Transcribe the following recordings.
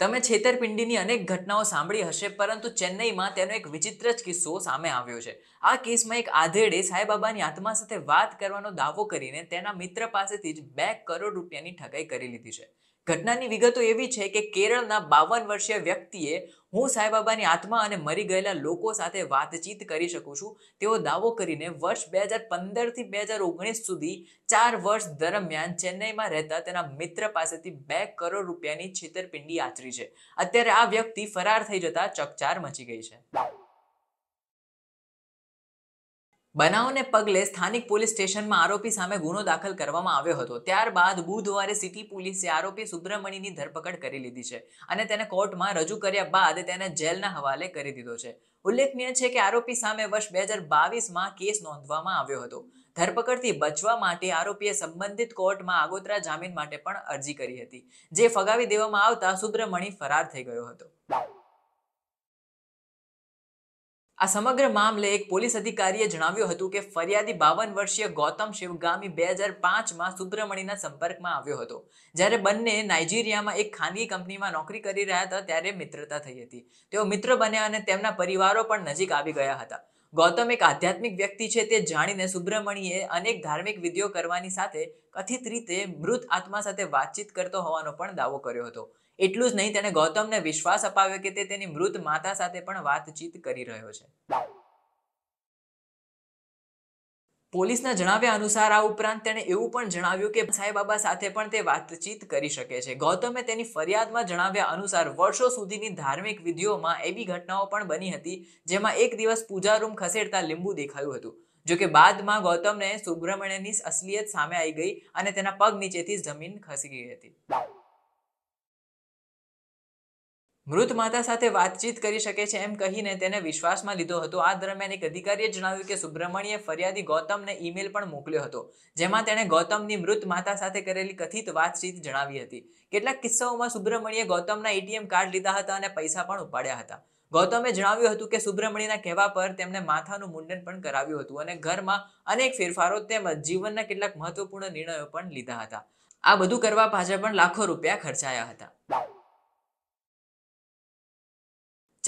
તમે છેતરપિંડીની અનેક ઘટનાઓ સાંભળી હશે પરંતુ ચેન્નઈમાં તેનો એક વિચિત્ર જ કિસ્સો સામે આવ્યો છે આ કેસમાં એક આધેડે સાંઈબાબાની આત્મા સાથે વાત કરવાનો દાવો કરીને તેના મિત્ર પાસેથી જ બે કરોડ રૂપિયાની ઠગાઈ કરી લીધી છે ઘટનાની વિગતો એવી છે કે કેરળના બાવન વર્ષીય વ્યક્તિએ હું સાઈબાબાની આત્મા અને મરી ગયેલા લોકો સાથે વાતચીત કરી શકું છું તેવો દાવો કરીને વર્ષ બે હજાર પંદરથી બે હજાર ઓગણીસ સુધી ચાર વર્ષ દરમિયાન ચેન્નઈમાં રહેતા તેના મિત્ર પાસેથી બે કરોડ રૂપિયાની છેતરપિંડી આચરી છે અત્યારે આ વ્યક્તિ ફરાર થઈ જતા ચકચાર મચી ગઈ છે બનાવને પગલે સ્થાનિક પોલીસ સ્ટેશનમાં આરોપી સામે ગુનો દાખલ કરવામાં આવ્યો હતો ત્યારબાદ બુધવારે સિટી પોલીસે આરોપી સુબ્રમણીની ધરપકડ કરી લીધી છે અને તેને કોર્ટમાં રજૂ કર્યા બાદ તેને જેલના હવાલે કરી દીધો છે ઉલ્લેખનીય છે કે આરોપી સામે વર્ષ બે હજાર બાવીસમાં કેસ નોંધવામાં આવ્યો હતો ધરપકડથી બચવા માટે આરોપીએ સંબંધિત કોર્ટમાં આગોતરા જામીન માટે પણ અરજી કરી હતી જે ફગાવી દેવામાં આવતા સુબ્રમણી ફરાર થઈ ગયો હતો આ સમગ્ર મામલે એક પોલીસ અધિકારીએ જણાવ્યું હતું કે ફરિયાદી બાવન વર્ષીય ગૌતમ શિવગામી બે હજાર પાંચમાં સુબ્રમણીના સંપર્કમાં આવ્યો હતો જ્યારે બંને નાઇજીરિયામાં એક ખાનગી કંપનીમાં નોકરી કરી રહ્યા હતા ત્યારે મિત્રતા થઈ હતી તેઓ મિત્ર બન્યા અને તેમના પરિવારો પણ નજીક આવી ગયા હતા ગૌતમ એક આધ્યાત્મિક વ્યક્તિ છે તે જાણીને સુબ્રમણ્યે અનેક ધાર્મિક વિધિઓ કરવાની સાથે કથિત રીતે મૃત આત્મા સાથે વાતચીત કરતો હોવાનો પણ દાવો કર્યો હતો એટલું જ નહીં તેણે ગૌતમને વિશ્વાસ અપાવ્યો કે તે તેની મૃત માતા સાથે પણ વાતચીત કરી રહ્યો છે પોલીસના જણાવ્યા અનુસાર આ ઉપરાંત તેણે એવું પણ જણાવ્યું કે સાંઈબાબા સાથે પણ તે વાતચીત કરી શકે છે ગૌતમે તેની ફરિયાદમાં જણાવ્યા અનુસાર વર્ષો સુધીની ધાર્મિક વિધિઓમાં એવી ઘટનાઓ પણ બની હતી જેમાં એક દિવસ પૂજા રૂમ ખસેડતા લીંબુ દેખાયું હતું જોકે બાદમાં ગૌતમને સુબ્રમણ્યની અસલિયત સામે આવી ગઈ અને તેના પગ નીચેથી જમીન ખસી ગઈ હતી મૃત માતા સાથે વાતચીત કરી શકે છે એમ કહીને તેને વિશ્વાસમાં લીધો હતો આ દરમિયાન એક અધિકારીએ જણાવ્યું કે સુબ્રમણ્યે ફરિયાદી ગૌતમને ઈમેલ પણ મોકલ્યો હતો જેમાં તેણે ગૌતમની મૃત માતા સાથે કરેલી કથિત વાતચીત જણાવી હતી કેટલાક કિસ્સાઓમાં સુબ્રમણ્યે ગૌતમના એટીએમ કાર્ડ લીધા હતા અને પૈસા પણ ઉપાડ્યા હતા ગૌતમે જણાવ્યું હતું કે સુબ્રમણ્યના કહેવા પર તેમણે માથાનું મુંડન પણ કરાવ્યું હતું અને ઘરમાં અનેક ફેરફારો તેમજ જીવનના કેટલાક મહત્વપૂર્ણ નિર્ણયો પણ લીધા હતા આ બધું કરવા પાછળ પણ લાખો રૂપિયા ખર્ચાયા હતા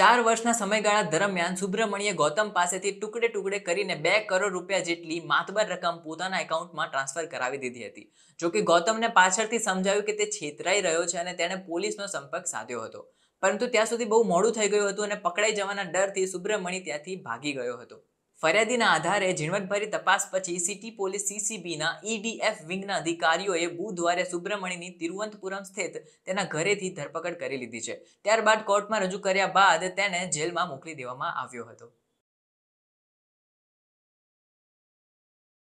ચાર વર્ષના સમયગાળા દરમિયાન સુબ્રમણ્યે ગૌતમ પાસેથી ટુકડે ટુકડે કરીને બે કરોડ રૂપિયા જેટલી માતબર રકમ પોતાના એકાઉન્ટમાં ટ્રાન્સફર કરાવી દીધી હતી જોકે ગૌતમને પાછળથી સમજાયું કે તે છેતરાઈ રહ્યો છે અને તેણે પોલીસનો સંપર્ક સાધ્યો હતો પરંતુ ત્યાં સુધી બહુ મોડું થઈ ગયું હતું અને પકડાઈ જવાના ડરથી સુબ્રમણ્ય ત્યાંથી ભાગી ગયો હતો ફરિયાદીના આધારે ઝીણવટભરી તપાસ પછી સિટી પોલીસ સીસીબીના ઈડીએફ વિંગના અધિકારીઓએ બુધવારે સુબ્રમણ્યની તિરુવનંતપુરમ સ્થિત તેના ઘરેથી ધરપકડ કરી લીધી છે ત્યારબાદ કોર્ટમાં રજૂ કર્યા બાદ તેને જેલમાં મોકલી દેવામાં આવ્યો હતો